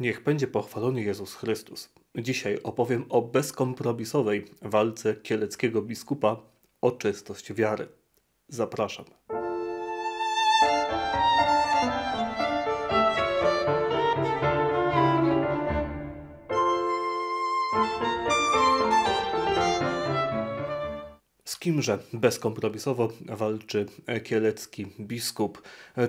Niech będzie pochwalony Jezus Chrystus. Dzisiaj opowiem o bezkompromisowej walce kieleckiego biskupa o czystość wiary. Zapraszam. kimże bezkompromisowo walczy kielecki biskup?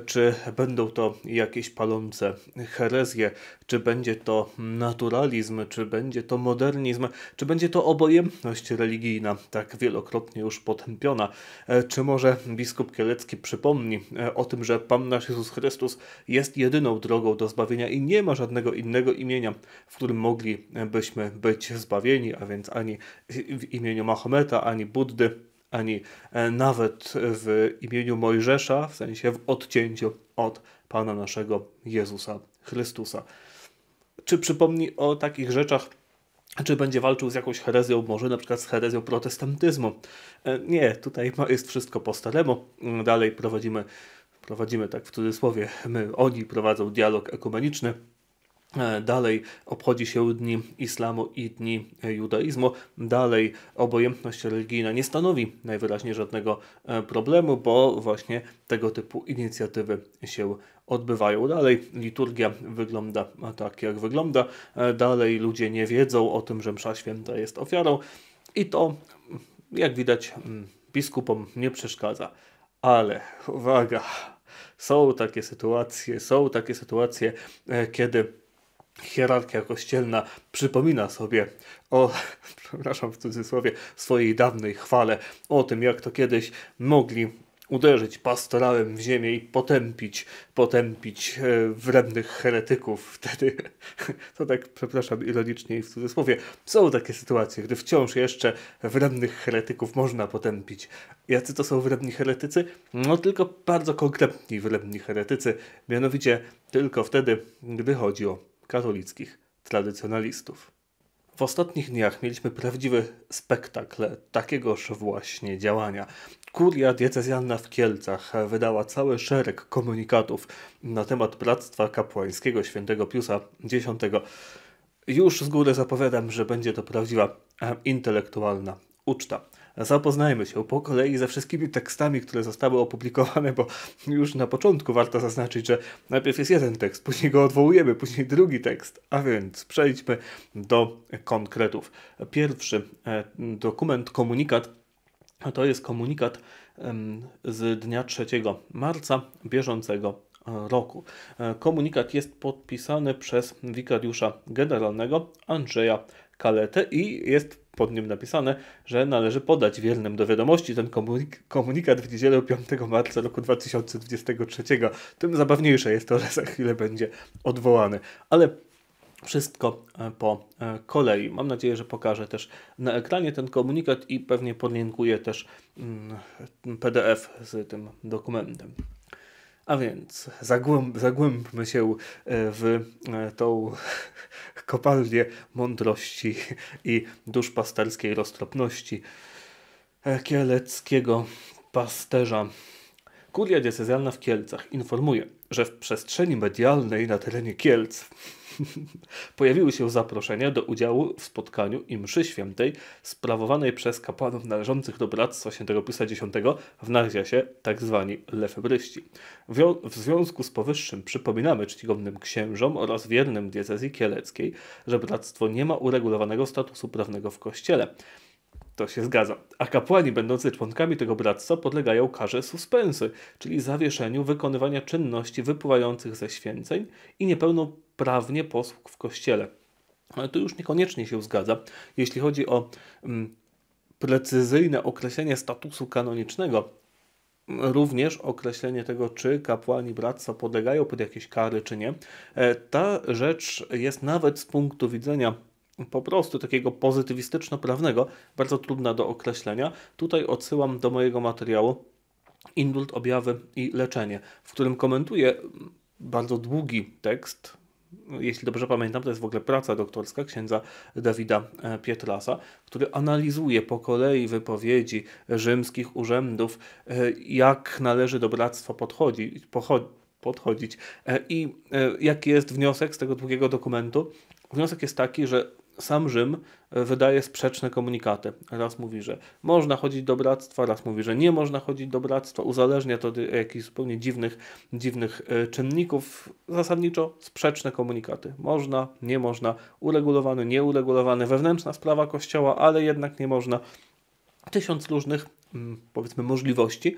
Czy będą to jakieś palące herezje? Czy będzie to naturalizm? Czy będzie to modernizm? Czy będzie to obojętność religijna, tak wielokrotnie już potępiona? E, czy może biskup kielecki przypomni e, o tym, że Pan nasz Jezus Chrystus jest jedyną drogą do zbawienia i nie ma żadnego innego imienia, w którym moglibyśmy być zbawieni, a więc ani w imieniu Mahometa, ani Buddy, ani e, nawet w imieniu Mojżesza, w sensie w odcięciu od Pana naszego Jezusa Chrystusa. Czy przypomni o takich rzeczach, czy będzie walczył z jakąś herezją, może na przykład z herezją protestantyzmu? E, nie, tutaj jest wszystko po staremu. Mm, dalej prowadzimy, prowadzimy tak w cudzysłowie, my, oni prowadzą dialog ekumeniczny E, dalej obchodzi się dni islamu i dni e, judaizmu. Dalej obojętność religijna nie stanowi najwyraźniej żadnego e, problemu, bo właśnie tego typu inicjatywy się odbywają. Dalej liturgia wygląda tak, jak wygląda. Dalej ludzie nie wiedzą o tym, że msza święta jest ofiarą. I to, jak widać, biskupom nie przeszkadza. Ale uwaga, są takie sytuacje, są takie sytuacje, kiedy hierarchia kościelna przypomina sobie o, przepraszam w cudzysłowie, swojej dawnej chwale, o tym jak to kiedyś mogli uderzyć pastorałem w ziemię i potępić, potępić e, wrednych heretyków. Wtedy, to tak przepraszam ironicznie i w cudzysłowie, są takie sytuacje, gdy wciąż jeszcze wrednych heretyków można potępić. Jacy to są wredni heretycy? No tylko bardzo konkretni wredni heretycy, mianowicie tylko wtedy, gdy chodzi o katolickich tradycjonalistów. W ostatnich dniach mieliśmy prawdziwy spektakl takiegoż właśnie działania. Kuria diecezjalna w Kielcach wydała cały szereg komunikatów na temat Bractwa Kapłańskiego Świętego Piusa X. Już z góry zapowiadam, że będzie to prawdziwa e, intelektualna uczta zapoznajmy się po kolei ze wszystkimi tekstami, które zostały opublikowane, bo już na początku warto zaznaczyć, że najpierw jest jeden tekst, później go odwołujemy, później drugi tekst, a więc przejdźmy do konkretów. Pierwszy e, dokument, komunikat, to jest komunikat z dnia 3 marca bieżącego e, roku. E, komunikat jest podpisany przez wikariusza generalnego Andrzeja Kaletę i jest pod nim napisane, że należy podać wiernym do wiadomości ten komunik komunikat w niedzielę 5 marca roku 2023. Tym zabawniejsze jest to, że za chwilę będzie odwołany. Ale wszystko e, po e, kolei. Mam nadzieję, że pokażę też na ekranie ten komunikat i pewnie podlinkuję też mm, PDF z tym dokumentem. A więc zagłęb, zagłębmy się e, w e, tą kopalnię mądrości i duszpasterskiej roztropności e, kieleckiego pasterza. Kuria diecezjalna w Kielcach informuje, że w przestrzeni medialnej na terenie Kielc Pojawiły się zaproszenia do udziału w spotkaniu i mszy świętej sprawowanej przez kapłanów należących do Bractwa Świętego Pisa X w Narziasie, tak zwani lefebryści. W związku z powyższym przypominamy czcigodnym księżom oraz wiernym diecezji kieleckiej, że bractwo nie ma uregulowanego statusu prawnego w Kościele. To się zgadza. A kapłani będący członkami tego bractwa podlegają karze suspensy, czyli zawieszeniu wykonywania czynności wypływających ze święceń i niepełnoprawnie posług w kościele. Ale to już niekoniecznie się zgadza. Jeśli chodzi o mm, precyzyjne określenie statusu kanonicznego, również określenie tego, czy kapłani bractwa podlegają pod jakieś kary, czy nie, e, ta rzecz jest nawet z punktu widzenia po prostu takiego pozytywistyczno-prawnego, bardzo trudna do określenia. Tutaj odsyłam do mojego materiału Indult, objawy i leczenie, w którym komentuję bardzo długi tekst, jeśli dobrze pamiętam, to jest w ogóle praca doktorska księdza Dawida e, Pietrasa, który analizuje po kolei wypowiedzi rzymskich urzędów, e, jak należy do bractwa podchodzić, podchodzić e, i jaki jest wniosek z tego długiego dokumentu. Wniosek jest taki, że sam Rzym e, wydaje sprzeczne komunikaty. Raz mówi, że można chodzić do bractwa, raz mówi, że nie można chodzić do bractwa. Uzależnia to od jakichś zupełnie dziwnych, dziwnych e, czynników. Zasadniczo sprzeczne komunikaty. Można, nie można, uregulowany, nieuregulowany, wewnętrzna sprawa kościoła, ale jednak nie można. Tysiąc różnych, mm, powiedzmy, możliwości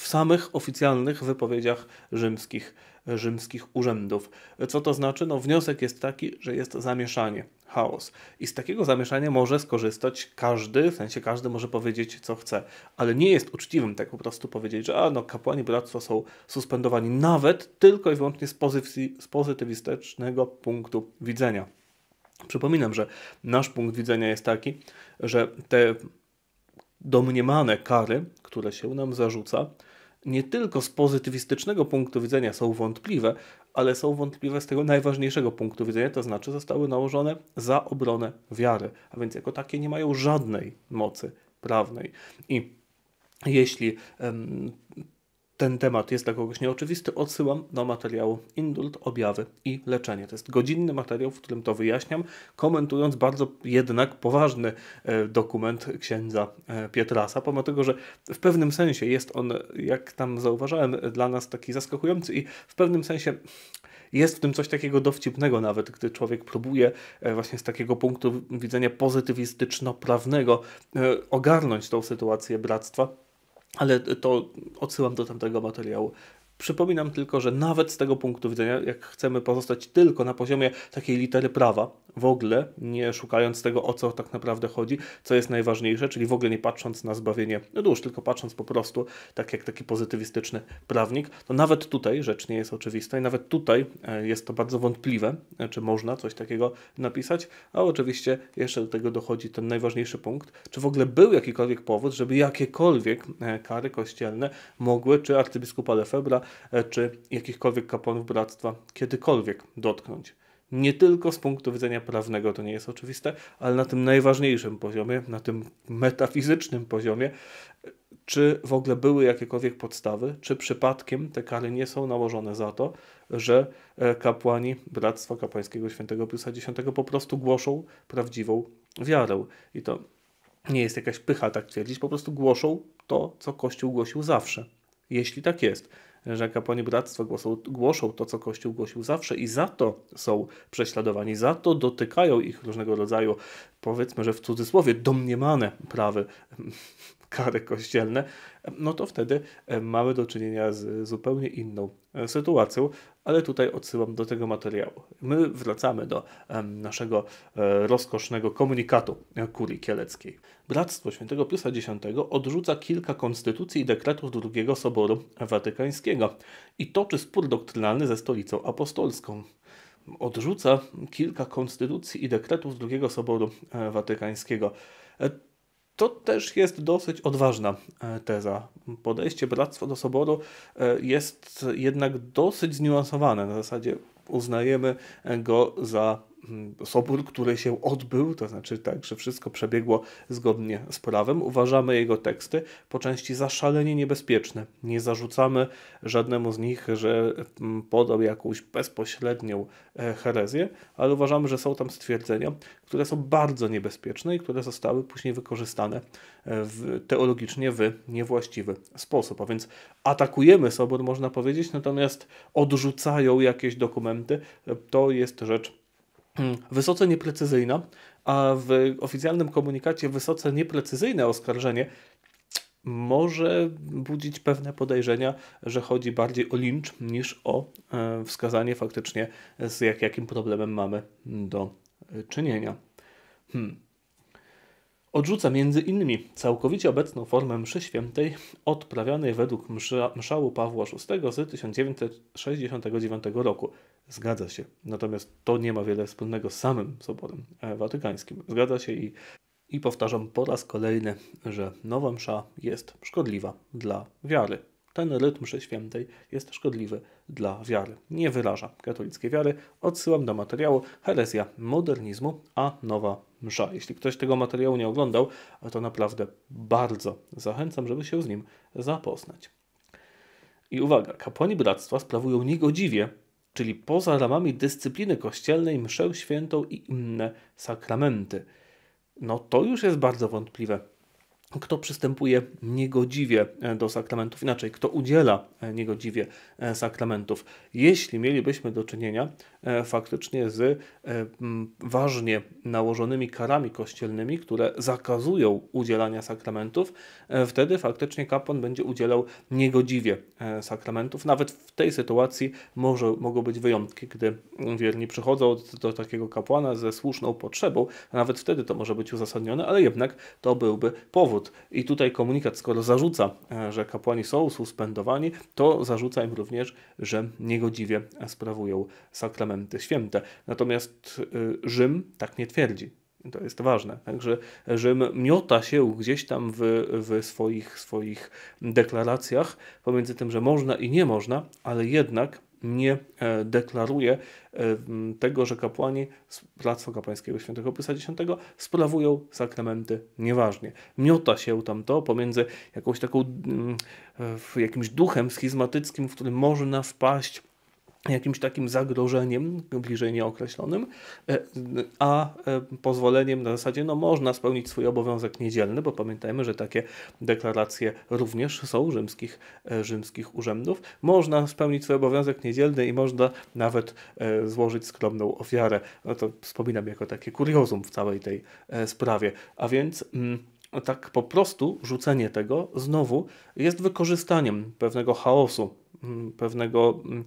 w samych oficjalnych wypowiedziach rzymskich rzymskich urzędów. Co to znaczy? No, wniosek jest taki, że jest zamieszanie, chaos. I z takiego zamieszania może skorzystać każdy, w sensie każdy może powiedzieć, co chce, ale nie jest uczciwym tak po prostu powiedzieć, że a, no, kapłani bractwa są suspendowani nawet tylko i wyłącznie z, pozycji, z pozytywistycznego punktu widzenia. Przypominam, że nasz punkt widzenia jest taki, że te domniemane kary, które się nam zarzuca, nie tylko z pozytywistycznego punktu widzenia są wątpliwe, ale są wątpliwe z tego najważniejszego punktu widzenia, to znaczy zostały nałożone za obronę wiary, a więc jako takie nie mają żadnej mocy prawnej. I jeśli um, ten temat jest dla kogoś nieoczywisty, odsyłam do materiału Indult, objawy i leczenie. To jest godzinny materiał, w którym to wyjaśniam, komentując bardzo jednak poważny e, dokument księdza e, Pietrasa, pomimo tego, że w pewnym sensie jest on, jak tam zauważałem, dla nas taki zaskakujący i w pewnym sensie jest w tym coś takiego dowcipnego nawet, gdy człowiek próbuje e, właśnie z takiego punktu widzenia pozytywistyczno-prawnego ogarnąć tą sytuację bractwa ale to odsyłam do tamtego materiału. Przypominam tylko, że nawet z tego punktu widzenia, jak chcemy pozostać tylko na poziomie takiej litery prawa, w ogóle nie szukając tego, o co tak naprawdę chodzi, co jest najważniejsze, czyli w ogóle nie patrząc na zbawienie dusz, no tylko patrząc po prostu, tak jak taki pozytywistyczny prawnik, to nawet tutaj rzecz nie jest oczywista i nawet tutaj e, jest to bardzo wątpliwe, e, czy można coś takiego napisać, a oczywiście jeszcze do tego dochodzi ten najważniejszy punkt, czy w ogóle był jakikolwiek powód, żeby jakiekolwiek e, kary kościelne mogły, czy arcybiskupa Lefebvre, E, czy jakichkolwiek kapłanów bractwa kiedykolwiek dotknąć. Nie tylko z punktu widzenia prawnego to nie jest oczywiste, ale na tym najważniejszym poziomie, na tym metafizycznym poziomie, e, czy w ogóle były jakiekolwiek podstawy, czy przypadkiem te kary nie są nałożone za to, że e, kapłani Bractwa Kapłańskiego Świętego Piusa X po prostu głoszą prawdziwą wiarę. I to nie jest jakaś pycha tak twierdzić, po prostu głoszą to, co Kościół głosił zawsze. Jeśli tak jest, że kapłani bractwa głoszą, głoszą to, co Kościół głosił zawsze i za to są prześladowani, za to dotykają ich różnego rodzaju, powiedzmy, że w cudzysłowie, domniemane prawy kary kościelne, no to wtedy e, mamy do czynienia z zupełnie inną E, sytuacją, ale tutaj odsyłam do tego materiału. My wracamy do naszego e, rozkosznego komunikatu e, kurii kieleckiej. Bractwo Świętego Piusa X odrzuca kilka konstytucji i dekretów II Soboru Watykańskiego i toczy spór doktrynalny ze Stolicą Apostolską odrzuca kilka konstytucji i dekretów II Soboru Watykańskiego. To też jest dosyć odważna e, teza. Podejście bractwa do soboru e, jest jednak dosyć zniuansowane. Na zasadzie uznajemy go za Mm, sobór, który się odbył, to znaczy tak, że wszystko przebiegło zgodnie z prawem. Uważamy jego teksty po części za szalenie niebezpieczne. Nie zarzucamy żadnemu z nich, że mm, podał jakąś bezpośrednią e, herezję, ale uważamy, że są tam stwierdzenia, które są bardzo niebezpieczne i które zostały później wykorzystane e, w, teologicznie w niewłaściwy sposób. A więc atakujemy sobór, można powiedzieć, natomiast odrzucają jakieś dokumenty. E, to jest rzecz Hmm, wysoce nieprecyzyjna, a w oficjalnym komunikacie wysoce nieprecyzyjne oskarżenie może budzić pewne podejrzenia, że chodzi bardziej o lincz niż o e, wskazanie faktycznie, z jak, jakim problemem mamy do e, czynienia. Hmm. Odrzuca między innymi całkowicie obecną formę mszy świętej odprawianej według msza, mszału Pawła VI z 1969 roku. Zgadza się. Natomiast to nie ma wiele wspólnego z samym Soborem e, Watykańskim. Zgadza się i, i powtarzam po raz kolejny, że nowa msza jest szkodliwa dla wiary. Ten rytm mszy świętej jest szkodliwy dla wiary. Nie wyraża katolickiej wiary. Odsyłam do materiału Herezja modernizmu, a nowa msza. Jeśli ktoś tego materiału nie oglądał, to naprawdę bardzo zachęcam, żeby się z nim zapoznać. I uwaga, kapłani bractwa sprawują niegodziwie, czyli poza ramami dyscypliny kościelnej, mszę świętą i inne sakramenty. No to już jest bardzo wątpliwe kto przystępuje niegodziwie e, do sakramentów, inaczej, kto udziela e, niegodziwie e, sakramentów. Jeśli mielibyśmy do czynienia E, faktycznie z e, ważnie nałożonymi karami kościelnymi, które zakazują udzielania sakramentów, e, wtedy faktycznie kapłan będzie udzielał niegodziwie sakramentów. Nawet w tej sytuacji może, mogą być wyjątki, gdy wierni przychodzą do takiego kapłana ze słuszną potrzebą, nawet wtedy to może być uzasadnione, ale jednak to byłby powód. I tutaj komunikat, skoro zarzuca, że kapłani są suspendowani, to zarzuca im również, że niegodziwie sprawują sakramenty sakramenty święte. Natomiast y, Rzym tak nie twierdzi. To jest ważne. Także Rzym miota się gdzieś tam w, w swoich, swoich deklaracjach pomiędzy tym, że można i nie można, ale jednak nie e, deklaruje e, tego, że kapłani z Plactwa Kapłańskiego Świętego Pysa X sprawują sakramenty nieważnie. Miota się tam to pomiędzy jakąś taką, mm, e, jakimś duchem schizmatyckim, w którym można wpaść jakimś takim zagrożeniem bliżej nieokreślonym, e, a e, pozwoleniem na zasadzie no można spełnić swój obowiązek niedzielny, bo pamiętajmy, że takie deklaracje również są rzymskich, e, rzymskich urzędów. Można spełnić swój obowiązek niedzielny i można nawet złożyć skromną ofiarę. No to wspominam jako takie kuriozum w całej tej sprawie. A więc... Mm, tak po prostu rzucenie tego znowu jest wykorzystaniem pewnego chaosu, mm, pewnego mm,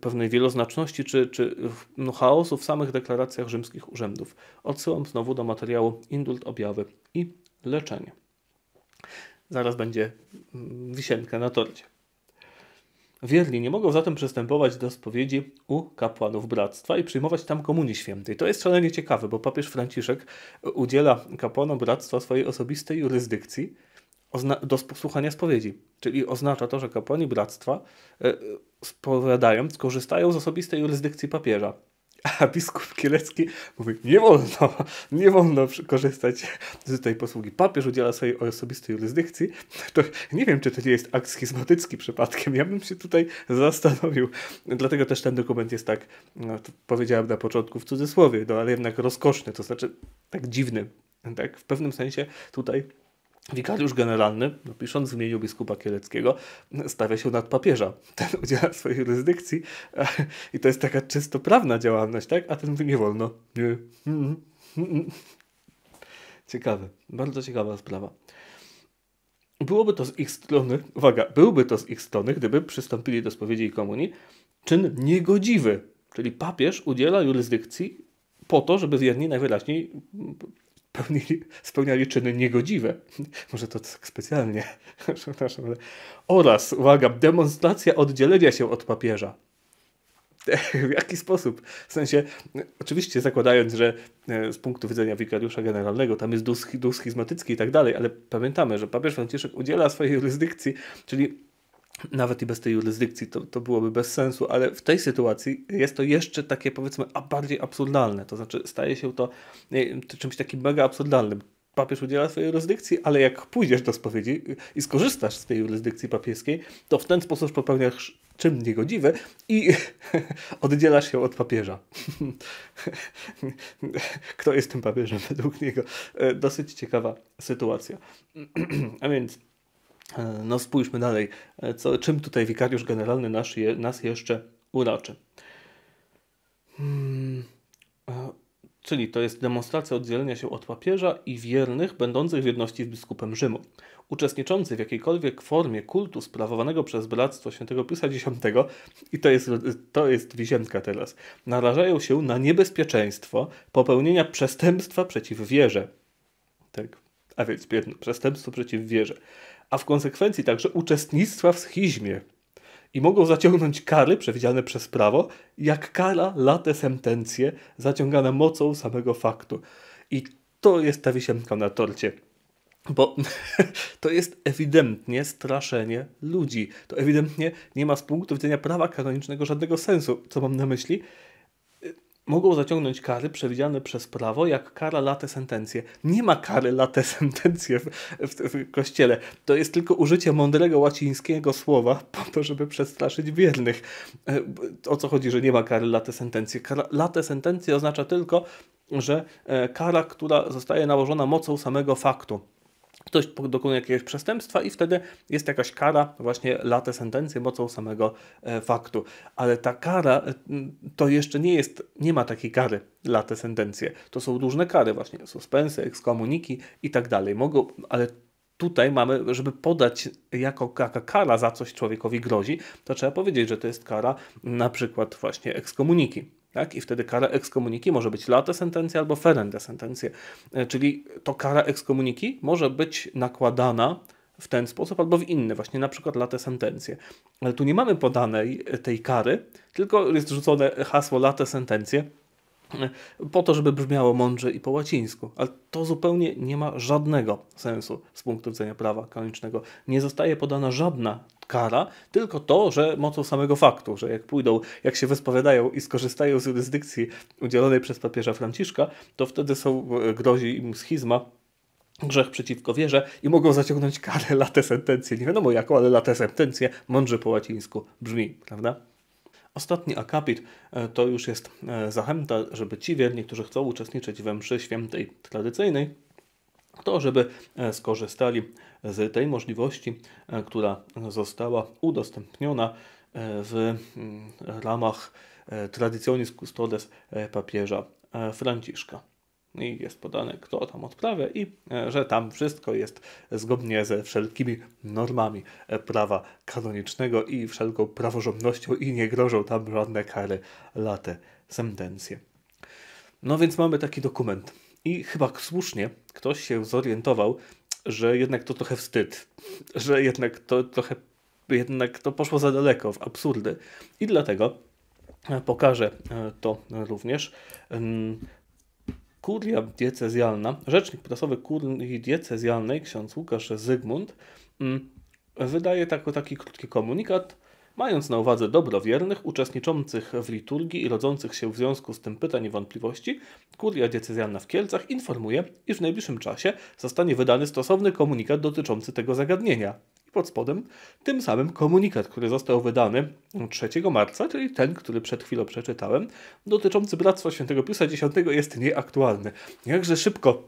pewnej wieloznaczności czy, czy no, chaosu w samych deklaracjach rzymskich urzędów. Odsyłam znowu do materiału Indult, objawy i leczenie. Zaraz będzie mm, wisienka na torcie. Wierni nie mogą zatem przystępować do spowiedzi u kapłanów bractwa i przyjmować tam komunii świętej. To jest szalenie ciekawe, bo papież Franciszek udziela kapłanom bractwa swojej osobistej jurysdykcji, do słuchania spowiedzi. Czyli oznacza to, że kapłani bractwa e, spowiadają, skorzystają z osobistej jurysdykcji papieża. A biskup Kielecki mówi, nie wolno, nie wolno korzystać z tej posługi. Papież udziela swojej osobistej jurysdykcji. To nie wiem, czy to nie jest akt schizmatycki przypadkiem. Ja bym się tutaj zastanowił. Dlatego też ten dokument jest tak, no, powiedziałem na początku w cudzysłowie, no, ale jednak rozkoszny, to znaczy tak dziwny. Tak, w pewnym sensie tutaj Wikariusz generalny, no, pisząc w imieniu biskupa Kieleckiego, stawia się nad papieża. Ten udziela swojej jurysdykcji i to jest taka czysto prawna działalność, tak? A ten mówi, nie wolno. Nie. Ciekawe, bardzo ciekawa sprawa. Byłoby to z ich strony, uwaga, byłby to z ich strony, gdyby przystąpili do spowiedzi i komunii, czyn niegodziwy, czyli papież udziela jurysdykcji po to, żeby wierni najwyraźniej pełnili, spełniali czyny niegodziwe. Może to tak specjalnie, przepraszam, ale... Oraz, uwaga, demonstracja oddzielenia się od papieża. W jaki sposób? W sensie, oczywiście zakładając, że e, z punktu widzenia wikariusza generalnego tam jest duch, duch schizmatycki i tak dalej, ale pamiętamy, że papież Franciszek udziela swojej jurysdykcji, czyli nawet i bez tej jurysdykcji to, to byłoby bez sensu, ale w tej sytuacji jest to jeszcze takie powiedzmy a bardziej absurdalne, to znaczy staje się to czymś takim mega absurdalnym. Papież udziela swojej jurysdykcji, ale jak pójdziesz do spowiedzi i skorzystasz z tej jurysdykcji papieskiej, to w ten sposób popełniasz czymś niegodziwy i oddzielasz się od papieża. Kto jest tym papieżem według niego? E, dosyć ciekawa sytuacja. A więc no spójrzmy dalej, e, co, czym tutaj wikariusz generalny nasz je, nas jeszcze uraczy. Hmm. E, czyli to jest demonstracja oddzielenia się od papieża i wiernych będących w jedności z biskupem Rzymu. Uczestniczący w jakiejkolwiek formie kultu sprawowanego przez Bractwo Świętego Piusa X, i to jest, to jest wisienka teraz, narażają się na niebezpieczeństwo popełnienia przestępstwa przeciw wierze. Tak, a więc przestępstwo przeciw wierze a w konsekwencji także uczestnictwa w schizmie i mogą zaciągnąć kary przewidziane przez prawo, jak kara late sentencje zaciągane mocą samego faktu. I to jest ta wisienka na torcie. Bo to jest ewidentnie straszenie ludzi. To ewidentnie nie ma z punktu widzenia prawa kanonicznego żadnego sensu. Co mam na myśli? mogą zaciągnąć kary przewidziane przez prawo, jak kara late sentencje. Nie ma kary late sentencje w, w, w, kościele. To jest tylko użycie mądrego łacińskiego słowa po to, żeby przestraszyć wiernych. E, o co chodzi, że nie ma kary late sentencje? Kara, late sentencje oznacza tylko, że e, kara, która zostaje nałożona mocą samego faktu ktoś dokonuje jakiegoś przestępstwa i wtedy jest jakaś kara, właśnie lata sentencji mocą samego e, faktu. Ale ta kara e, to jeszcze nie jest, nie ma takiej kary lata sentencje. To są różne kary właśnie, suspensy, ekskomuniki i tak dalej. Mogą, ale tutaj mamy, żeby podać jako jaka kara za coś człowiekowi grozi, to trzeba powiedzieć, że to jest kara na przykład właśnie ekskomuniki tak? I wtedy kara ekskomuniki może być lata sentencja albo ferende sentencje. Czyli to kara ekskomuniki może być nakładana w ten sposób albo w inny, właśnie na przykład lata sentencje. Ale tu nie mamy podanej e, tej kary, tylko jest rzucone hasło lata sentencje po to, żeby brzmiało mądrze i po łacińsku. Ale to zupełnie nie ma żadnego sensu z punktu widzenia prawa kanonicznego. Nie zostaje podana żadna kara, tylko to, że mocą samego faktu, że jak pójdą, jak się wyspowiadają i skorzystają z jurysdykcji udzielonej przez papieża Franciszka, to wtedy są, e, grozi im schizma grzech przeciwko wierze i mogą zaciągnąć karę latę sentencję. Nie wiadomo jaką, ale latę sentencję mądrze po łacińsku brzmi, prawda? Ostatni akapit e, to już jest e, zachęta, żeby ci wierni, którzy chcą uczestniczyć we mszy świętej tradycyjnej, to żeby skorzystali z tej możliwości, e, która została udostępniona e, w mm, ramach e, Traditionis Custodes papieża Franciszka. I jest podane, kto tam odprawia, i że tam wszystko jest zgodnie ze wszelkimi normami prawa kanonicznego i wszelką praworządnością, i nie grożą tam żadne kary, late, sentencje. No więc mamy taki dokument. I chyba słusznie ktoś się zorientował, że jednak to trochę wstyd, że jednak to trochę jednak to poszło za daleko w absurdy i dlatego e, pokażę e, to również. Kuria diecezjalna, rzecznik prasowy kurii diecezjalnej, ksiądz Łukasz Zygmunt, mm, wydaje taki, taki krótki komunikat, Mając na uwadze dobro wiernych, uczestniczących w liturgii i rodzących się w związku z tym pytań i wątpliwości, kuria diecezjalna w Kielcach informuje, iż w najbliższym czasie zostanie wydany stosowny komunikat dotyczący tego zagadnienia. I pod spodem tym samym komunikat, który został wydany 3 marca, czyli ten, który przed chwilą przeczytałem, dotyczący Bractwa Świętego Piusa X jest nieaktualny. Jakże szybko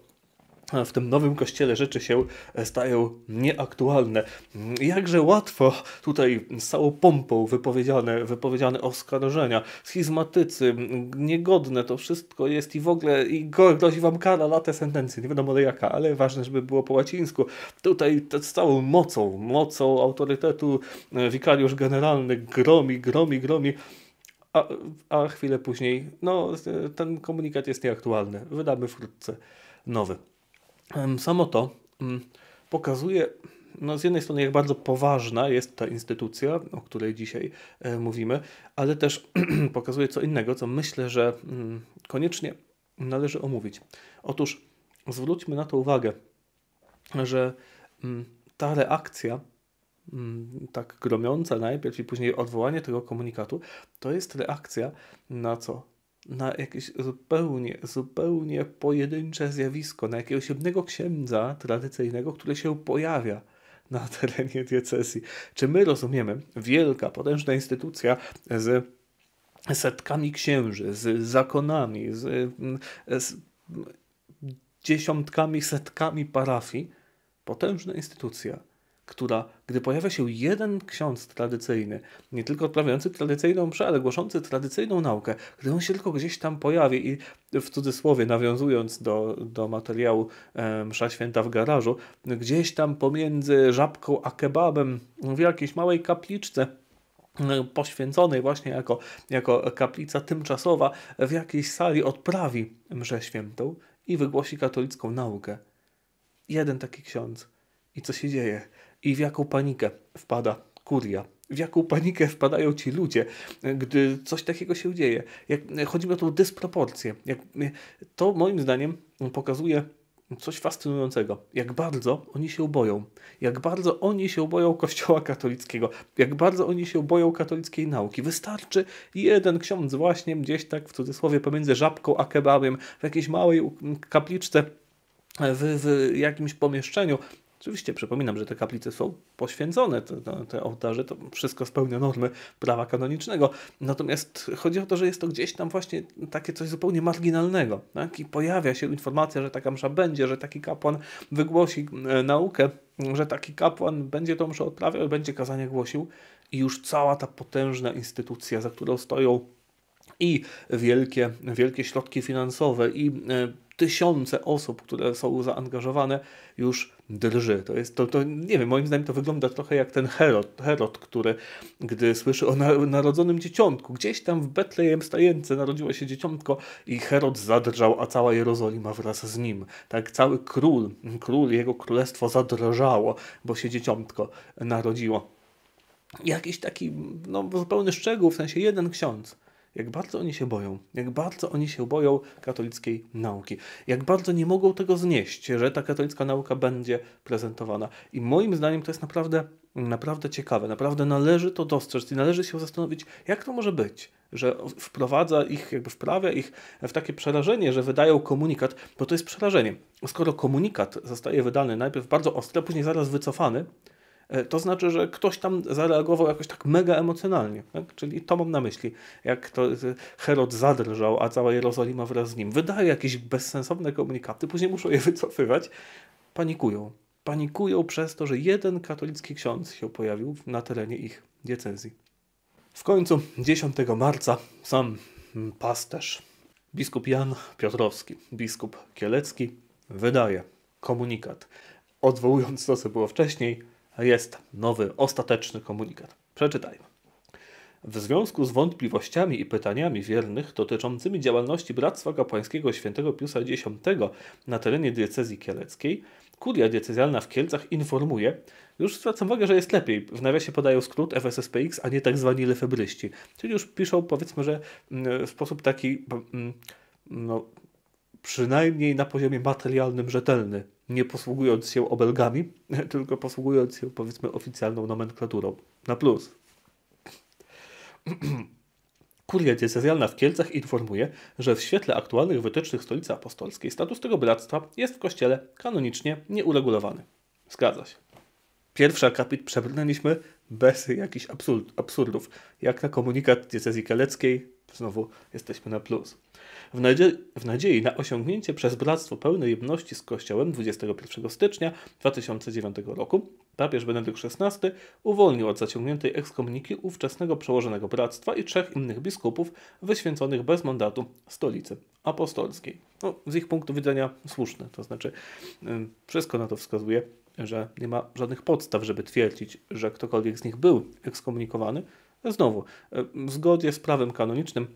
w tym nowym kościele rzeczy się e, stają nieaktualne. Mm, jakże łatwo tutaj z całą pompą wypowiedziane, wypowiedziane oskarżenia, schizmatycy, mm, niegodne to wszystko jest i w ogóle i grozi wam kara na te sentencje, nie wiadomo jaka, ale ważne, żeby było po łacińsku. Tutaj z całą mocą, mocą autorytetu e, wikariusz generalny gromi, gromi, gromi a, a chwilę później, no ten komunikat jest nieaktualny, wydamy wkrótce nowy samo to pokazuje no z jednej strony, jak bardzo poważna jest ta instytucja, o której dzisiaj e, mówimy, ale też pokazuje co innego, co myślę, że koniecznie należy omówić. Otóż zwróćmy na to uwagę, że ta reakcja, tak gromiąca najpierw i później odwołanie tego komunikatu, to jest reakcja na co? na jakieś zupełnie, zupełnie pojedyncze zjawisko, na jakiegoś jednego księdza tradycyjnego, który się pojawia na terenie diecezji. Czy my rozumiemy, wielka, potężna instytucja z setkami księży, z zakonami, z, mm, z dziesiątkami, setkami parafii, potężna instytucja – która, gdy pojawia się jeden ksiądz tradycyjny, nie tylko odprawiający tradycyjną mszę, ale głoszący tradycyjną naukę, gdy on się tylko gdzieś tam pojawi i w cudzysłowie, nawiązując do, do materiału e, msza święta w garażu, gdzieś tam pomiędzy żabką a kebabem w jakiejś małej kapliczce, e, poświęconej właśnie jako, jako kaplica tymczasowa w jakiejś sali odprawi mszę świętą i wygłosi katolicką naukę. Jeden taki ksiądz. I co się dzieje? i w jaką panikę wpada kuria w jaką panikę wpadają ci ludzie, gdy coś takiego się dzieje. Jak, chodzi mi o tą dysproporcję. Jak, to moim zdaniem pokazuje coś fascynującego. Jak bardzo oni się boją. Jak bardzo oni się boją Kościoła katolickiego. Jak bardzo oni się boją katolickiej nauki. Wystarczy jeden ksiądz właśnie gdzieś tak w cudzysłowie pomiędzy żabką a kebabiem w jakiejś małej kapliczce w, w jakimś pomieszczeniu Oczywiście przypominam, że te kaplice są poświęcone, te, te ołtarze, to wszystko spełnia normy prawa kanonicznego. Natomiast chodzi o to, że jest to gdzieś tam właśnie takie coś zupełnie marginalnego. Tak? I pojawia się informacja, że taka msza będzie, że taki kapłan wygłosi e, naukę, że taki kapłan będzie tą mszę odprawiał, będzie kazanie głosił i już cała ta potężna instytucja, za którą stoją i wielkie, wielkie środki finansowe, i e, tysiące osób, które są zaangażowane, już drży. To jest, to, to nie wiem, moim zdaniem to wygląda trochę jak ten Herod, Herod który gdy słyszy o na, narodzonym dzieciątku, gdzieś tam w Betlejem Stajence narodziło się dzieciątko i Herod zadrżał, a cała Jerozolima wraz z nim. Tak, cały król, król, jego królestwo zadrżało, bo się dzieciątko narodziło. Jakiś taki, no zupełny szczegół, w sensie jeden ksiądz jak bardzo oni się boją, jak bardzo oni się boją katolickiej nauki, jak bardzo nie mogą tego znieść, że ta katolicka nauka będzie prezentowana. I moim zdaniem to jest naprawdę, naprawdę ciekawe, naprawdę należy to dostrzec i należy się zastanowić, jak to może być, że wprowadza ich, jakby wprawia ich w takie przerażenie, że wydają komunikat, bo to jest przerażenie. Skoro komunikat zostaje wydany najpierw bardzo ostre, a później zaraz wycofany, E, to znaczy, że ktoś tam zareagował jakoś tak mega emocjonalnie. Tak? Czyli to mam na myśli, jak to e, Herod zadrżał, a cała Jerozolima wraz z nim. Wydaje jakieś bezsensowne komunikaty, później muszą je wycofywać. Panikują. Panikują przez to, że jeden katolicki ksiądz się pojawił na terenie ich diecezji. W końcu 10 marca sam mm, pasterz, biskup Jan Piotrowski, biskup Kielecki, wydaje komunikat, odwołując to, co było wcześniej – jest nowy, ostateczny komunikat. Przeczytajmy. W związku z wątpliwościami i pytaniami wiernych dotyczącymi działalności Bractwa Kapłańskiego Świętego Piusa X na terenie diecezji kieleckiej, kuria diecezjalna w Kielcach informuje, już zwracam uwagę, że jest lepiej, w nawiasie podają skrót FSSPX, a nie tak zwani lefebryści. Czyli już piszą, powiedzmy, że mm, w sposób taki mm, no, przynajmniej na poziomie materialnym rzetelny, nie posługując się obelgami, tylko posługując się powiedzmy oficjalną nomenklaturą. Na plus. Kuria decyzjalna w Kielcach informuje, że w świetle aktualnych wytycznych Stolicy Apostolskiej status tego bractwa jest w Kościele kanonicznie nieuregulowany. Zgadza się. Pierwszy akapit przebrnęliśmy bez jakichś absurd, absurdów, jak na komunikat diecezji kieleckiej Znowu jesteśmy na plus. W, nadzie w nadziei na osiągnięcie przez Bractwo pełnej jedności z Kościołem 21 stycznia 2009 roku papież Benedykt XVI uwolnił od zaciągniętej ekskomuniki ówczesnego przełożonego bractwa i trzech innych biskupów wyświęconych bez mandatu stolicy apostolskiej. No, z ich punktu widzenia słuszne, to znaczy yy, wszystko na to wskazuje, że nie ma żadnych podstaw, żeby twierdzić, że ktokolwiek z nich był ekskomunikowany, Znowu, e, zgodnie z prawem kanonicznym,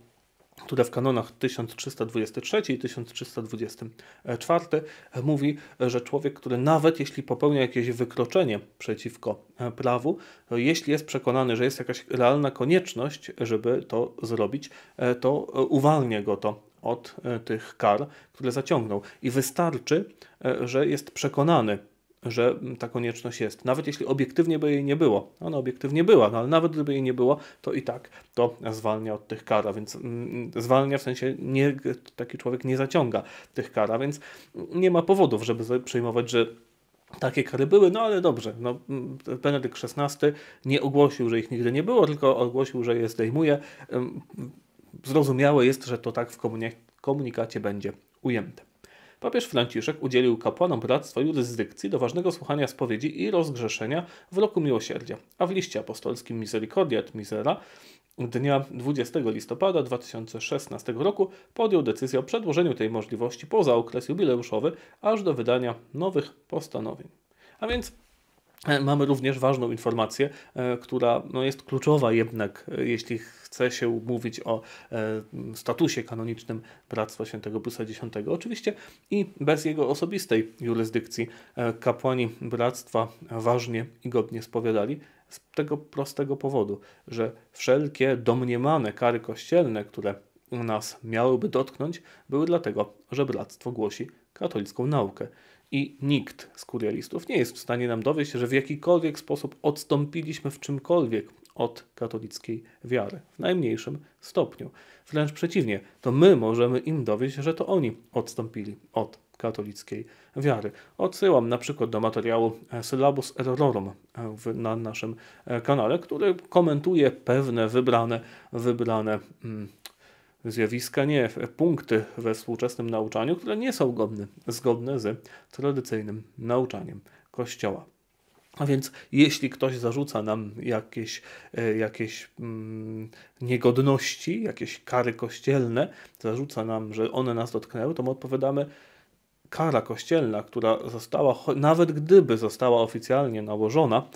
które w kanonach 1323 i 1324 e, mówi, że człowiek, który nawet jeśli popełnia jakieś wykroczenie przeciwko e, prawu, jeśli jest przekonany, że jest jakaś realna konieczność, żeby to zrobić, to uwalnia go to od tych kar, które zaciągnął. I wystarczy, że jest przekonany, że ta konieczność jest. Nawet jeśli obiektywnie by jej nie było, ona obiektywnie była, no ale nawet gdyby jej nie było, to i tak to zwalnia od tych kar, a więc mm, zwalnia w sensie nie, taki człowiek nie zaciąga tych kar, a więc nie ma powodów, żeby przyjmować, że takie kary były, no ale dobrze. No, mm, Benedykt XVI nie ogłosił, że ich nigdy nie było, tylko ogłosił, że je zdejmuje. Zrozumiałe jest, że to tak w komunikacie będzie ujęte. Papież Franciszek udzielił kapłanom bractwa jurysdykcji do ważnego słuchania spowiedzi i rozgrzeszenia w roku miłosierdzia, a w liście apostolskim Misericordia et Misera dnia 20 listopada 2016 roku podjął decyzję o przedłożeniu tej możliwości poza okres jubileuszowy aż do wydania nowych postanowień. A więc E, mamy również ważną informację, e, która no, jest kluczowa jednak, e, jeśli chce się mówić o statusie kanonicznym Bractwa Świętego Brusa X, oczywiście i bez jego osobistej jurysdykcji. Kapłani Bractwa ważnie i godnie spowiadali z tego prostego powodu, że wszelkie domniemane kary kościelne, które nas miałyby dotknąć, były dlatego, że Bractwo głosi katolicką naukę. I nikt z kurialistów nie jest w stanie nam dowieść, że w jakikolwiek sposób odstąpiliśmy w czymkolwiek od katolickiej wiary, w najmniejszym stopniu. Wręcz przeciwnie, to my możemy im dowieść, że to oni odstąpili od katolickiej wiary. Odsyłam na przykład do materiału Syllabus Errorum na naszym e, kanale, który komentuje pewne wybrane, wybrane mm, zjawiska, nie punkty we współczesnym nauczaniu, które nie są godne, zgodne z tradycyjnym nauczaniem Kościoła. A więc jeśli ktoś zarzuca nam jakieś, e, jakieś mm, niegodności, jakieś kary kościelne, zarzuca nam, że one nas dotknęły, to my odpowiadamy, kara kościelna, która została, nawet gdyby została oficjalnie nałożona,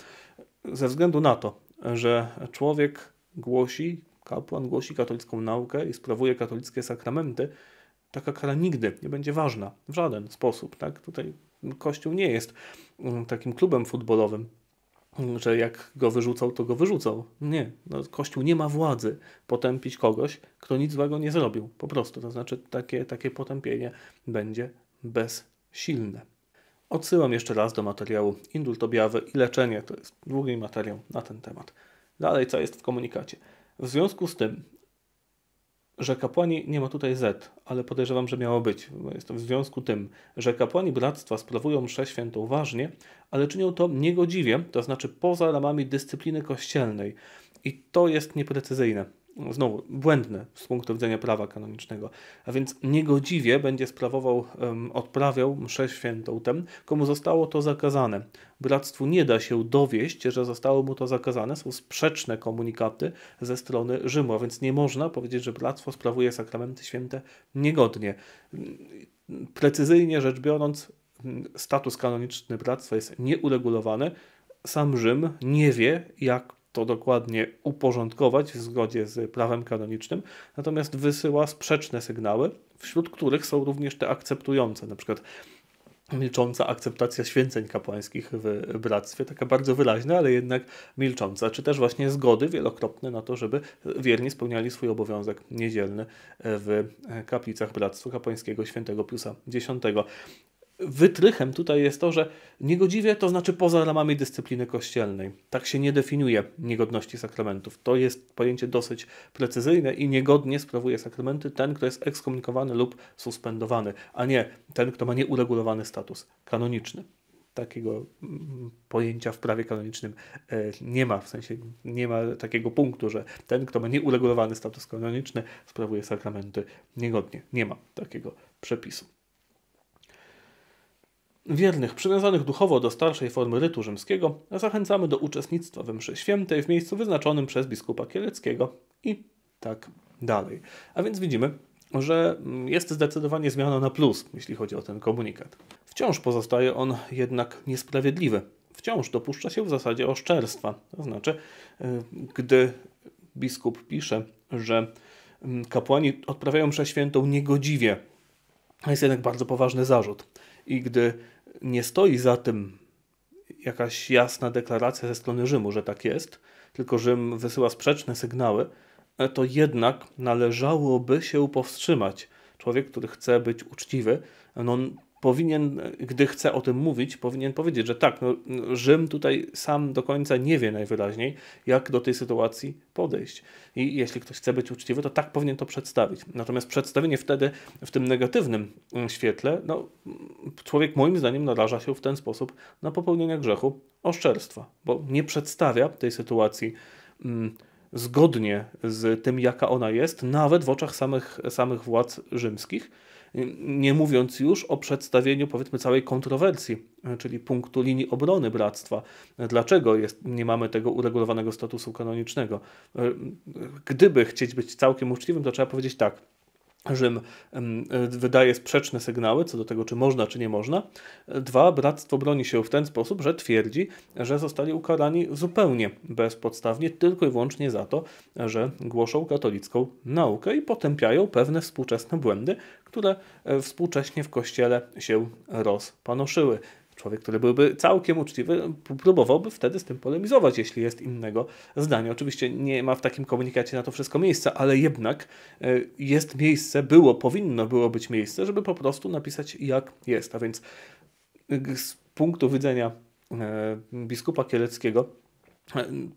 ze względu na to, że człowiek głosi Kapłan głosi katolicką naukę i sprawuje katolickie sakramenty. Taka kara nigdy nie będzie ważna w żaden sposób. Tak? Tutaj Kościół nie jest mm, takim klubem futbolowym, że jak go wyrzucał, to go wyrzucał. Nie, no, Kościół nie ma władzy potępić kogoś, kto nic złego nie zrobił. Po prostu, to znaczy takie, takie potępienie będzie bezsilne. Odsyłam jeszcze raz do materiału Indult objawy i leczenie, to jest długi materiał na ten temat. Dalej, co jest w komunikacie? W związku z tym, że kapłani, nie ma tutaj Z, ale podejrzewam, że miało być, jest to w związku tym, że kapłani bractwa sprawują mszę świętą ważnie, ale czynią to niegodziwie, to znaczy poza ramami dyscypliny kościelnej. I to jest nieprecyzyjne znowu błędne z punktu widzenia prawa kanonicznego, a więc niegodziwie będzie sprawował, odprawiał mszę świętą tem, komu zostało to zakazane. Bractwu nie da się dowieść, że zostało mu to zakazane, są sprzeczne komunikaty ze strony Rzymu, a więc nie można powiedzieć, że bractwo sprawuje sakramenty święte niegodnie. Precyzyjnie rzecz biorąc, status kanoniczny bractwa jest nieuregulowany, sam Rzym nie wie, jak to dokładnie uporządkować w zgodzie z prawem kanonicznym, natomiast wysyła sprzeczne sygnały, wśród których są również te akceptujące, na przykład milcząca akceptacja święceń kapłańskich w bractwie, taka bardzo wyraźna, ale jednak milcząca, czy też właśnie zgody wielokrotne na to, żeby wierni spełniali swój obowiązek niedzielny w kaplicach Bractwa Kapłańskiego Świętego Piusa X wytrychem tutaj jest to, że niegodziwie to znaczy poza ramami dyscypliny kościelnej. Tak się nie definiuje niegodności sakramentów. To jest pojęcie dosyć precyzyjne i niegodnie sprawuje sakramenty ten, kto jest ekskomunikowany lub suspendowany, a nie ten, kto ma nieuregulowany status kanoniczny. Takiego mm, pojęcia w prawie kanonicznym e, nie ma, w sensie nie ma takiego punktu, że ten, kto ma nieuregulowany status kanoniczny, sprawuje sakramenty niegodnie. Nie ma takiego przepisu. Wiernych przywiązanych duchowo do starszej formy rytu rzymskiego zachęcamy do uczestnictwa w mszy świętej w miejscu wyznaczonym przez biskupa Kieleckiego i tak dalej. A więc widzimy, że mm, jest zdecydowanie zmiana na plus, jeśli chodzi o ten komunikat. Wciąż pozostaje on jednak niesprawiedliwy. Wciąż dopuszcza się w zasadzie oszczerstwa. To znaczy, y, gdy biskup pisze, że mm, kapłani odprawiają mszę świętą niegodziwie, jest jednak bardzo poważny zarzut. I gdy nie stoi za tym jakaś jasna deklaracja ze strony Rzymu, że tak jest, tylko Rzym wysyła sprzeczne sygnały, e, to jednak należałoby się powstrzymać. Człowiek, który chce być uczciwy, no on powinien, gdy chce o tym mówić, powinien powiedzieć, że tak, no, Rzym tutaj sam do końca nie wie najwyraźniej, jak do tej sytuacji podejść. I jeśli ktoś chce być uczciwy, to tak powinien to przedstawić. Natomiast przedstawienie wtedy w tym negatywnym mm, świetle, no, człowiek moim zdaniem naraża się w ten sposób na popełnienie grzechu oszczerstwa, bo nie przedstawia tej sytuacji. Mm, zgodnie z tym, jaka ona jest, nawet w oczach samych, samych władz rzymskich, nie mówiąc już o przedstawieniu powiedzmy całej kontrowersji, e, czyli punktu linii obrony bractwa. Dlaczego jest, nie mamy tego uregulowanego statusu kanonicznego? E, e, gdyby chcieć być całkiem uczciwym, to trzeba powiedzieć tak – Rzym wydaje sprzeczne sygnały co do tego, czy można, czy nie można. Dwa, bractwo broni się w ten sposób, że twierdzi, że zostali ukarani zupełnie bezpodstawnie, tylko i wyłącznie za to, że głoszą katolicką naukę i potępiają pewne współczesne błędy, które e, współcześnie w kościele się rozpanoszyły. Człowiek, który byłby całkiem uczciwy, próbowałby wtedy z tym polemizować, jeśli jest innego zdania. Oczywiście nie ma w takim komunikacie na to wszystko miejsca, ale jednak e, jest miejsce, było, powinno było być miejsce, żeby po prostu napisać jak jest. A więc e, z punktu widzenia e, biskupa Kieleckiego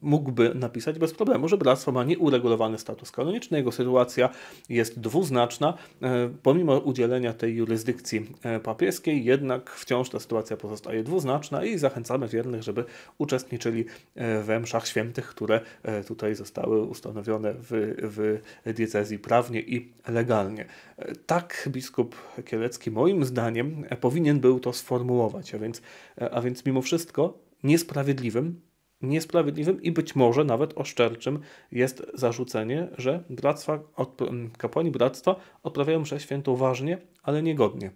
mógłby napisać bez problemu, że bractwo ma nieuregulowany status kanoniczny, jego sytuacja jest dwuznaczna. E, pomimo udzielenia tej jurysdykcji e, papieskiej, jednak wciąż ta sytuacja pozostaje dwuznaczna i zachęcamy wiernych, żeby uczestniczyli e, we mszach świętych, które tutaj zostały ustanowione w, w diecezji prawnie i legalnie. Tak biskup Kielecki moim zdaniem powinien był to sformułować, a więc, a więc mimo wszystko niesprawiedliwym niesprawiedliwym i być może nawet oszczerczym jest zarzucenie, że bractwa, kapłani bractwa odprawiają mszę świętą ważnie, ale niegodnie.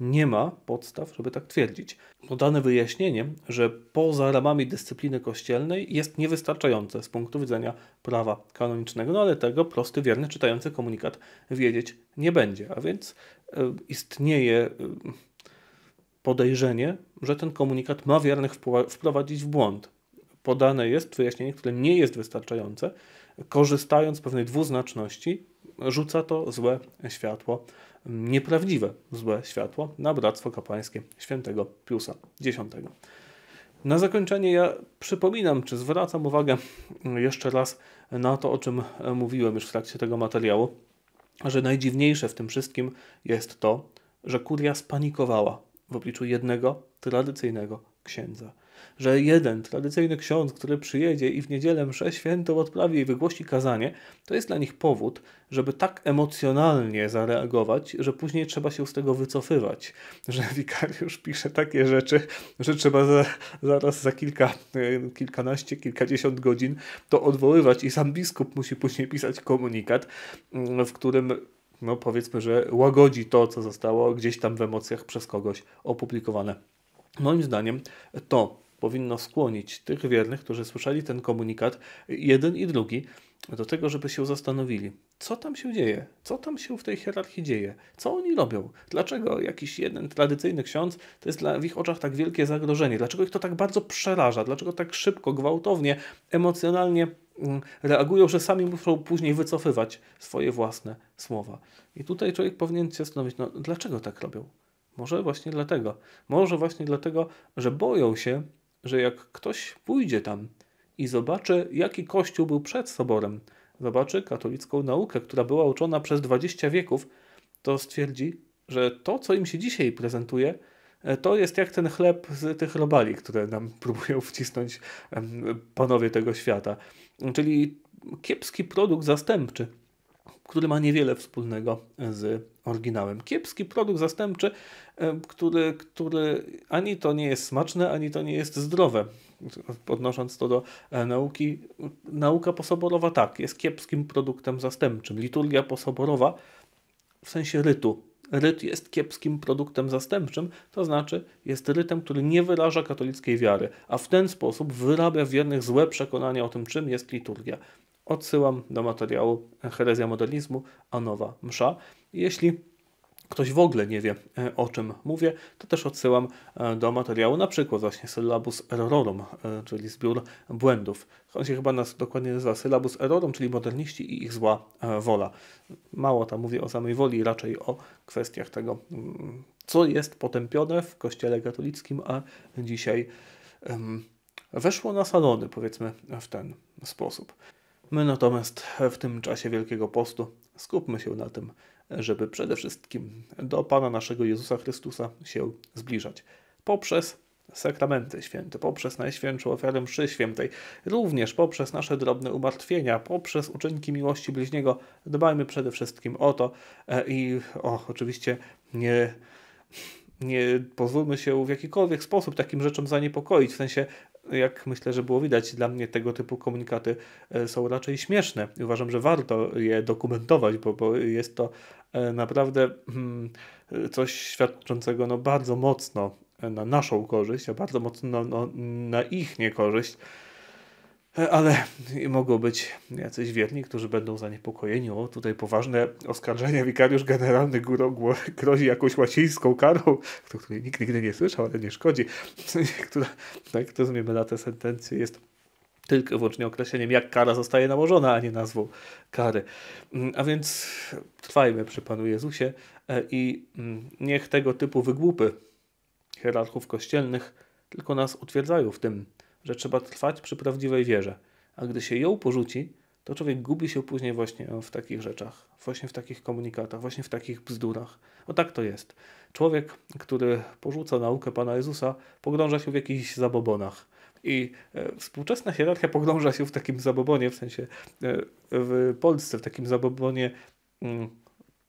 Nie ma podstaw, żeby tak twierdzić. Dodane wyjaśnienie, że poza ramami dyscypliny kościelnej jest niewystarczające z punktu widzenia prawa kanonicznego, no ale tego prosty, wierny, czytający komunikat wiedzieć nie będzie. A więc e, istnieje e, podejrzenie, że ten komunikat ma wiernych wprowadzić w błąd podane jest wyjaśnienie, które nie jest wystarczające, korzystając z pewnej dwuznaczności, rzuca to złe światło, nieprawdziwe złe światło na Bractwo Kapłańskie świętego Piusa X. Na zakończenie ja przypominam, czy zwracam uwagę jeszcze raz na to, o czym mówiłem już w trakcie tego materiału, że najdziwniejsze w tym wszystkim jest to, że kuria spanikowała w obliczu jednego tradycyjnego księdza że jeden tradycyjny ksiądz, który przyjedzie i w niedzielę mszę świętą odprawi i wygłosi kazanie, to jest dla nich powód, żeby tak emocjonalnie zareagować, że później trzeba się z tego wycofywać. Że wikariusz pisze takie rzeczy, że trzeba za, zaraz za kilka, e, kilkanaście, kilkadziesiąt godzin to odwoływać i sam biskup musi później pisać komunikat, mm, w którym no powiedzmy, że łagodzi to, co zostało gdzieś tam w emocjach przez kogoś opublikowane. Moim zdaniem to powinno skłonić tych wiernych, którzy słyszeli ten komunikat, jeden i drugi, do tego, żeby się zastanowili, co tam się dzieje, co tam się w tej hierarchii dzieje, co oni robią, dlaczego jakiś jeden tradycyjny ksiądz to jest dla, w ich oczach tak wielkie zagrożenie, dlaczego ich to tak bardzo przeraża, dlaczego tak szybko, gwałtownie, emocjonalnie mm, reagują, że sami muszą później wycofywać swoje własne słowa. I tutaj człowiek powinien się zastanowić, no dlaczego tak robią? Może właśnie dlatego. Może właśnie dlatego, że boją się, że jak ktoś pójdzie tam i zobaczy, jaki kościół był przed soborem, zobaczy katolicką naukę, która była uczona przez 20 wieków, to stwierdzi, że to, co im się dzisiaj prezentuje, e, to jest jak ten chleb z tych robali, które nam próbują wcisnąć panowie tego świata. Czyli kiepski produkt zastępczy który ma niewiele wspólnego z oryginałem. Kiepski produkt zastępczy, e, który, który ani to nie jest smaczne, ani to nie jest zdrowe. Podnosząc to do e, nauki, nauka posoborowa tak, jest kiepskim produktem zastępczym. Liturgia posoborowa w sensie rytu. Ryt jest kiepskim produktem zastępczym, to znaczy jest rytem, który nie wyraża katolickiej wiary, a w ten sposób wyrabia wiernych złe przekonania o tym, czym jest liturgia. Odsyłam do materiału Herezja Modernizmu, a nowa msza. Jeśli ktoś w ogóle nie wie, e, o czym mówię, to też odsyłam e, do materiału na przykład właśnie syllabus errorum, e, czyli zbiór błędów. On się chyba nas dokładnie nazywa syllabus errorum, czyli moderniści i ich zła wola. Mało tam mówię o samej woli, raczej o kwestiach tego, mm, co jest potępione w kościele katolickim, a dzisiaj weszło na salony, powiedzmy w ten sposób. My natomiast w tym czasie Wielkiego Postu skupmy się na tym, żeby przede wszystkim do Pana naszego Jezusa Chrystusa się zbliżać poprzez sakramenty święte, poprzez Najświętszą Ofiarę Mszy Świętej, również poprzez nasze drobne umartwienia, poprzez uczynki miłości bliźniego, dbajmy przede wszystkim o to e, i o, oczywiście nie nie pozwólmy się w jakikolwiek sposób takim rzeczom zaniepokoić, w sensie jak myślę, że było widać, dla mnie tego typu komunikaty e, są raczej śmieszne. Uważam, że warto je dokumentować, bo, bo jest to e, naprawdę hmm, coś świadczącego no, bardzo mocno e, na naszą korzyść, a bardzo mocno no, na ich niekorzyść. E, ale mogą być jacyś wierni, którzy będą zaniepokojeni. O, tutaj poważne oskarżenia. Wikariusz Generalny Góro grozi jakąś łacińską karą, której nikt nigdy nie słyszał, ale nie szkodzi. Która, tak rozumiemy, na tę sentencję jest tylko i wyłącznie określeniem, jak kara zostaje nałożona, a nie nazwą kary. Mm, a więc trwajmy przy Panu Jezusie e, i mm, niech tego typu wygłupy hierarchów kościelnych tylko nas utwierdzają w tym, że trzeba trwać przy prawdziwej wierze. A gdy się ją porzuci, to człowiek gubi się później właśnie w takich rzeczach, właśnie w takich komunikatach, właśnie w takich bzdurach. O tak to jest. Człowiek, który porzuca naukę Pana Jezusa, pogrąża się w jakichś zabobonach. I e, współczesna hierarchia pogrąża się w takim zabobonie, w sensie e, w Polsce, w takim zabobonie mm,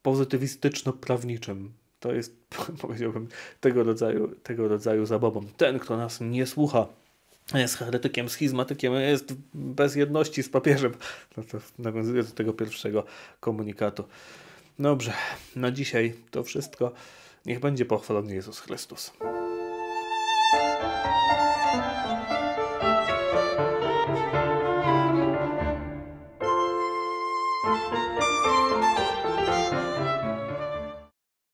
pozytywistyczno-prawniczym. To jest, powiedziałbym, tego rodzaju, tego rodzaju zabobon. Ten, kto nas nie słucha, jest heretykiem, schizmatykiem, jest bez jedności z papieżem. No to nawiązuje do tego pierwszego komunikatu. Dobrze, na dzisiaj to wszystko. Niech będzie pochwalony Jezus Chrystus.